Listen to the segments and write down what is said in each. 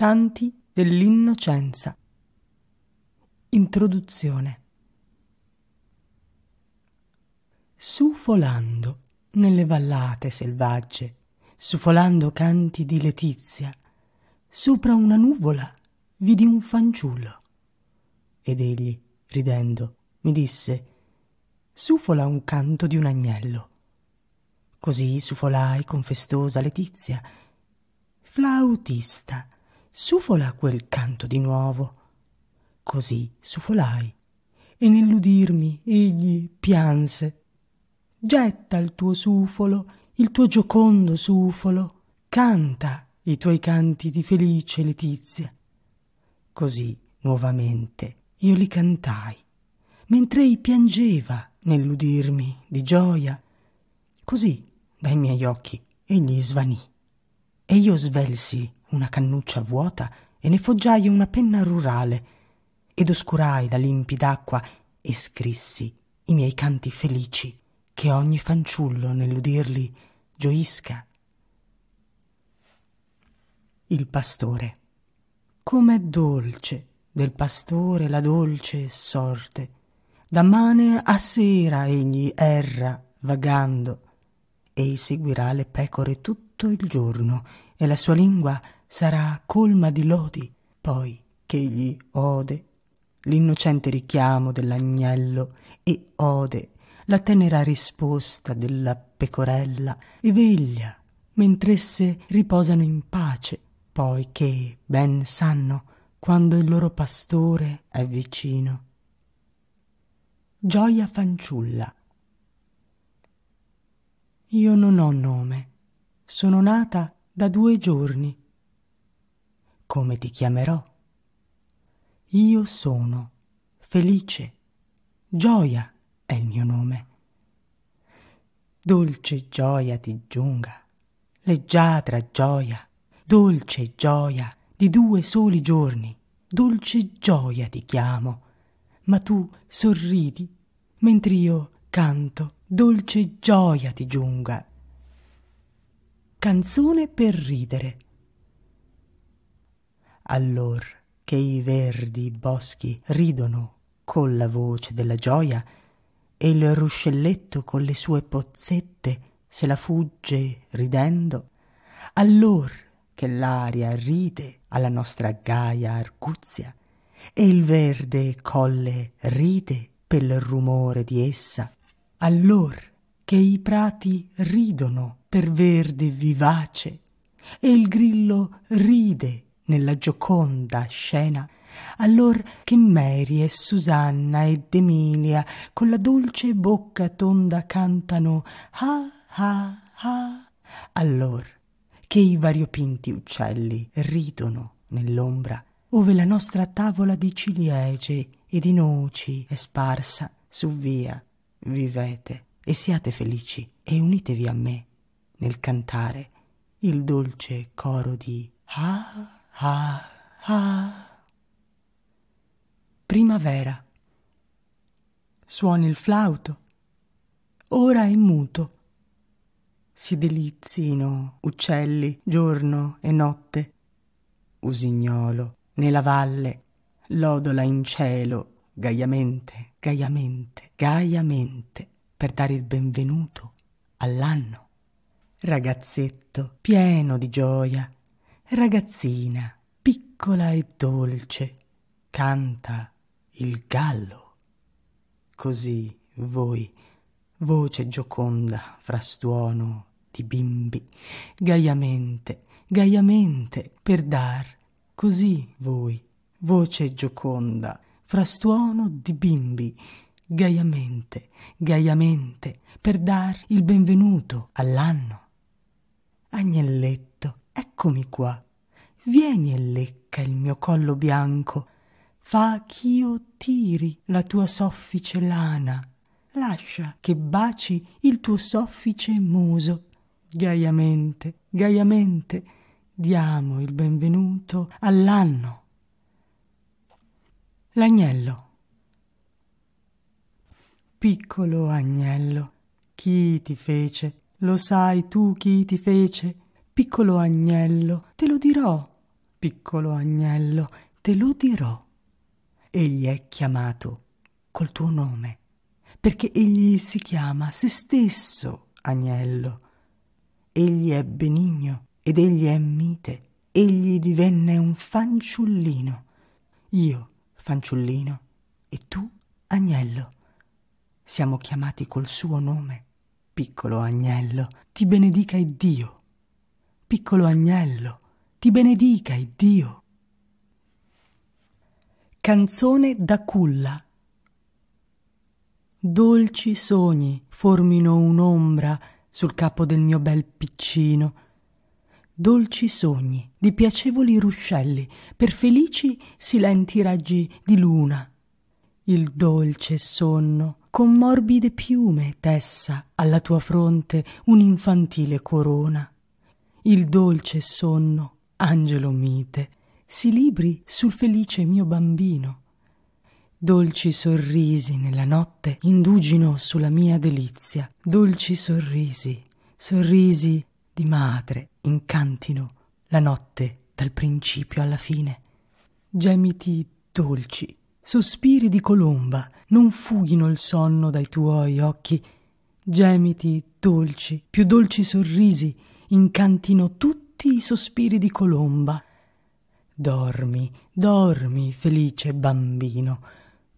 Canti dell'innocenza. Introduzione. Sufolando nelle vallate selvagge, sufolando canti di letizia, sopra una nuvola vidi un fanciullo. Ed egli, ridendo, mi disse: Sufola un canto di un agnello. Così sufolai con festosa letizia, flautista sufola quel canto di nuovo così sufolai e nell'udirmi egli pianse getta il tuo sufolo il tuo giocondo sufolo canta i tuoi canti di felice letizia così nuovamente io li cantai mentre ei piangeva nell'udirmi di gioia così dai miei occhi egli svanì e io svelsi una cannuccia vuota e ne foggiai una penna rurale ed oscurai la acqua e scrissi i miei canti felici che ogni fanciullo nell'udirli gioisca il pastore com'è dolce del pastore la dolce sorte da mane a sera egli erra vagando e seguirà le pecore tutto il giorno e la sua lingua sarà colma di lodi poi ch'egli ode l'innocente richiamo dell'agnello e ode la tenera risposta della pecorella e veglia mentr'esse riposano in pace poi che ben sanno quando il loro pastore è vicino gioia fanciulla io non ho nome sono nata da due giorni come ti chiamerò. Io sono felice, gioia è il mio nome. Dolce gioia ti giunga, leggiadra gioia, dolce gioia di due soli giorni, dolce gioia ti chiamo, ma tu sorridi mentre io canto, dolce gioia ti giunga. Canzone per ridere allor che i verdi boschi ridono con la voce della gioia e il ruscelletto con le sue pozzette se la fugge ridendo allor che l'aria ride alla nostra gaia arguzia e il verde colle ride pel rumore di essa allor che i prati ridono per verde vivace e il grillo ride nella gioconda scena allor che mary e susanna ed emilia con la dolce bocca tonda cantano ah ah ah allor che i variopinti uccelli ridono nell'ombra ove la nostra tavola di ciliegie e di noci è sparsa su via vivete e siate felici e unitevi a me nel cantare il dolce coro di ah Ah, ah. Primavera. Suona il flauto. Ora è muto. Si delizzino uccelli giorno e notte. Usignolo nella valle lodola in cielo gaiamente, gaiamente, gaiamente per dare il benvenuto all'anno. Ragazzetto pieno di gioia ragazzina, piccola e dolce, canta il gallo. Così voi, voce gioconda fra stuono di bimbi, gaiamente, gaiamente, per dar, così voi, voce gioconda, fra stuono di bimbi, gaiamente, gaiamente, per dar il benvenuto all'anno. Agnelletto Eccomi qua. Vieni e lecca il mio collo bianco. Fa ch'io tiri la tua soffice lana. Lascia che baci il tuo soffice muso. Gaiamente, gaiamente, diamo il benvenuto all'anno. L'agnello. Piccolo agnello, chi ti fece? Lo sai tu chi ti fece? Piccolo agnello, te lo dirò, piccolo agnello, te lo dirò. Egli è chiamato col tuo nome, perché egli si chiama se stesso agnello. Egli è benigno ed egli è mite, egli divenne un fanciullino. Io, fanciullino, e tu, agnello. Siamo chiamati col suo nome. Piccolo agnello, ti benedica Dio piccolo agnello, ti benedica il Dio. Canzone da culla. Dolci sogni formino un'ombra sul capo del mio bel piccino. Dolci sogni di piacevoli ruscelli per felici silenti raggi di luna. Il dolce sonno con morbide piume tessa alla tua fronte un'infantile corona il dolce sonno, angelo mite, si libri sul felice mio bambino. Dolci sorrisi nella notte indugino sulla mia delizia, dolci sorrisi, sorrisi di madre incantino la notte dal principio alla fine. Gemiti dolci, sospiri di colomba, non fughino il sonno dai tuoi occhi. Gemiti dolci, più dolci sorrisi, incantino tutti i sospiri di colomba dormi dormi felice bambino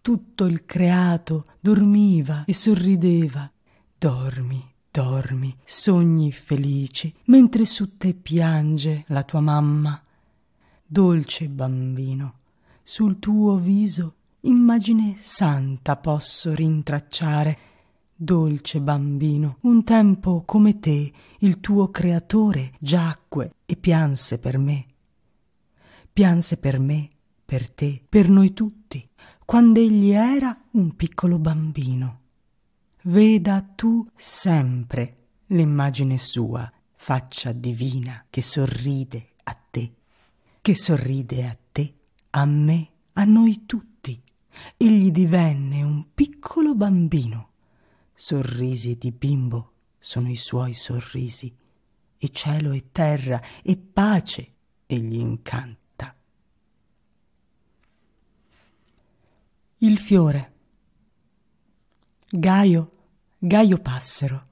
tutto il creato dormiva e sorrideva dormi dormi sogni felici mentre su te piange la tua mamma dolce bambino sul tuo viso immagine santa posso rintracciare Dolce bambino, un tempo come te il tuo creatore giacque e pianse per me. Pianse per me, per te, per noi tutti, quando egli era un piccolo bambino. Veda tu sempre l'immagine sua, faccia divina che sorride a te, che sorride a te, a me, a noi tutti. Egli divenne un piccolo bambino. Sorrisi di bimbo sono i suoi sorrisi, e cielo e terra e pace egli incanta. Il fiore. Gaio, Gaio passero.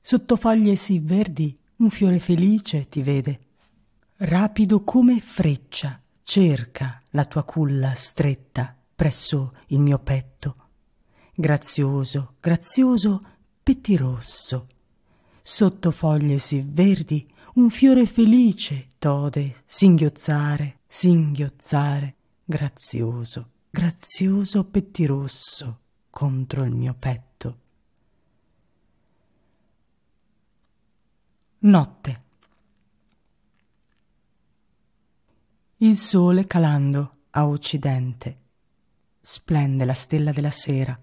Sotto foglie sì verdi un fiore felice ti vede. Rapido come freccia cerca la tua culla stretta presso il mio petto grazioso, grazioso pettirosso. Sotto foglie sì verdi un fiore felice tode singhiozzare, singhiozzare, grazioso, grazioso pettirosso contro il mio petto. Notte. Il sole calando a occidente. Splende la stella della sera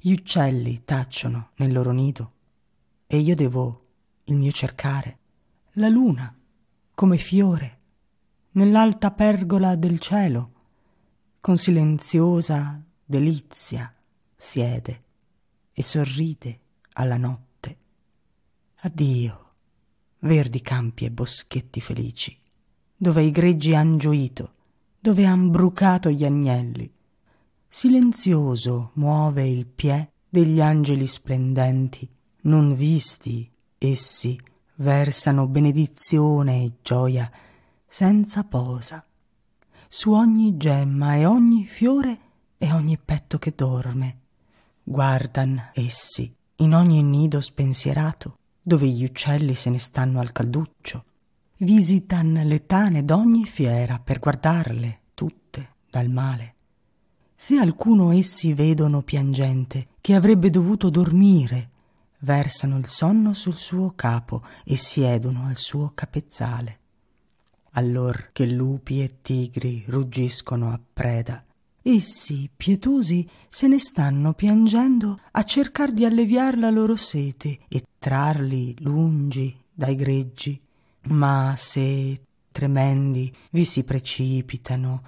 gli uccelli tacciono nel loro nido e io devo il mio cercare. La luna, come fiore, nell'alta pergola del cielo, con silenziosa delizia siede e sorride alla notte. Addio, verdi campi e boschetti felici, dove i greggi han gioito, dove han brucato gli agnelli, silenzioso muove il piè degli angeli splendenti, non visti, essi versano benedizione e gioia senza posa su ogni gemma e ogni fiore e ogni petto che dorme. Guardan essi in ogni nido spensierato, dove gli uccelli se ne stanno al calduccio. Visitan le tane d'ogni fiera per guardarle tutte dal male. Se alcuno essi vedono piangente, che avrebbe dovuto dormire, versano il sonno sul suo capo e siedono al suo capezzale. Allor che lupi e tigri ruggiscono a preda, essi, pietosi, se ne stanno piangendo a cercar di alleviar la loro sete e trarli lungi dai greggi. Ma se tremendi vi si precipitano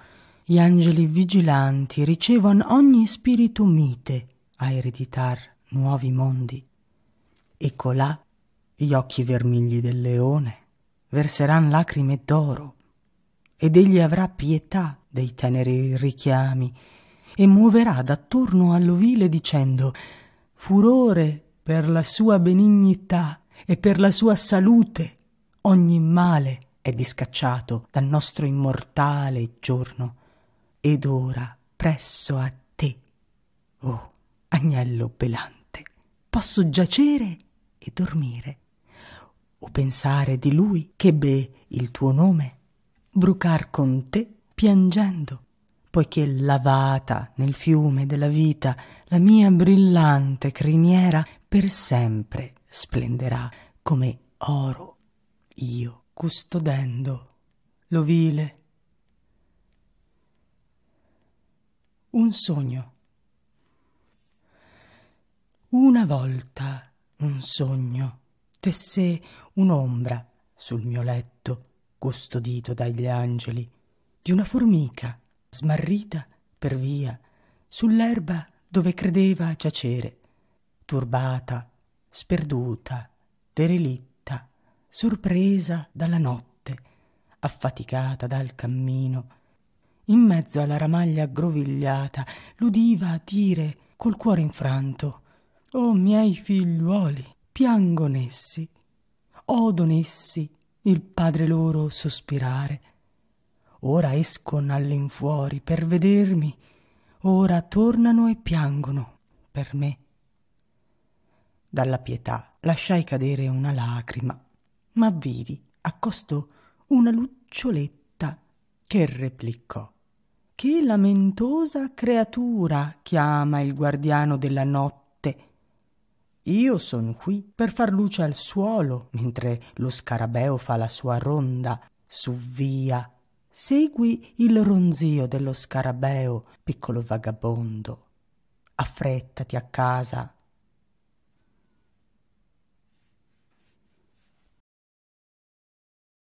gli angeli vigilanti ricevan ogni spirito mite a ereditar nuovi mondi. E colà gli occhi vermigli del leone verseran lacrime d'oro, ed egli avrà pietà dei teneri richiami e muoverà d'attorno all'ovile dicendo furore per la sua benignità e per la sua salute ogni male è discacciato dal nostro immortale giorno ed ora presso a te, o oh, agnello belante, posso giacere e dormire, o pensare di lui che be il tuo nome, brucar con te piangendo, poiché lavata nel fiume della vita la mia brillante criniera per sempre splenderà come oro, io custodendo l'ovile Un sogno. Una volta un sogno tessé un'ombra sul mio letto, custodito dagli angeli, di una formica smarrita per via, sull'erba dove credeva giacere, turbata, sperduta, derelitta, sorpresa dalla notte, affaticata dal cammino, in mezzo alla ramaglia aggrovigliata, l'udiva dire col cuore infranto: Oh miei figliuoli, piangon essi, odon essi il padre loro sospirare. Ora escono all'infuori per vedermi, ora tornano e piangono per me. Dalla pietà lasciai cadere una lacrima, ma vidi accosto una luccioletta che replicò che lamentosa creatura chiama il guardiano della notte. Io sono qui per far luce al suolo mentre lo scarabeo fa la sua ronda. Su via. Segui il ronzio dello scarabeo, piccolo vagabondo. Affrettati a casa,